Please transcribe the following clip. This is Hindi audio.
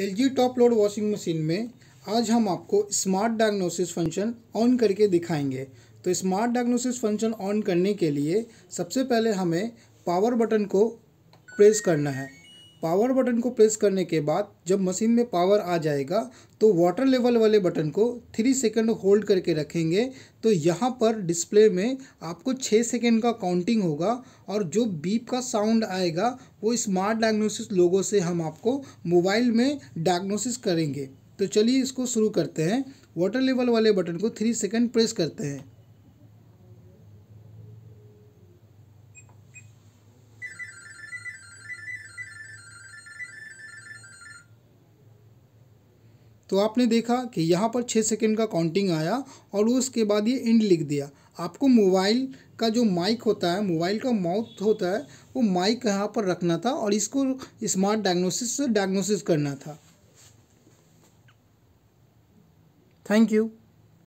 L G top load washing machine में आज हम आपको स्मार्ट डायग्नोसिस फंक्शन ऑन करके दिखाएंगे तो स्मार्ट डायग्नोसिस फंक्शन ऑन करने के लिए सबसे पहले हमें पावर बटन को प्रेस करना है पावर बटन को प्रेस करने के बाद जब मशीन में पावर आ जाएगा तो वाटर लेवल वाले बटन को थ्री सेकेंड होल्ड करके रखेंगे तो यहाँ पर डिस्प्ले में आपको छः सेकेंड का काउंटिंग होगा और जो बीप का साउंड आएगा वो स्मार्ट डायग्नोसिस लोगों से हम आपको मोबाइल में डायग्नोसिस करेंगे तो चलिए इसको शुरू करते हैं वाटर लेवल वाले बटन को थ्री सेकेंड प्रेस करते हैं तो आपने देखा कि यहाँ पर छः सेकेंड का काउंटिंग आया और उसके बाद ये एंड लिख दिया आपको मोबाइल का जो माइक होता है मोबाइल का माउथ होता है वो माइक यहाँ पर रखना था और इसको स्मार्ट डायग्नोसिस से डायग्नोसिस करना था थैंक यू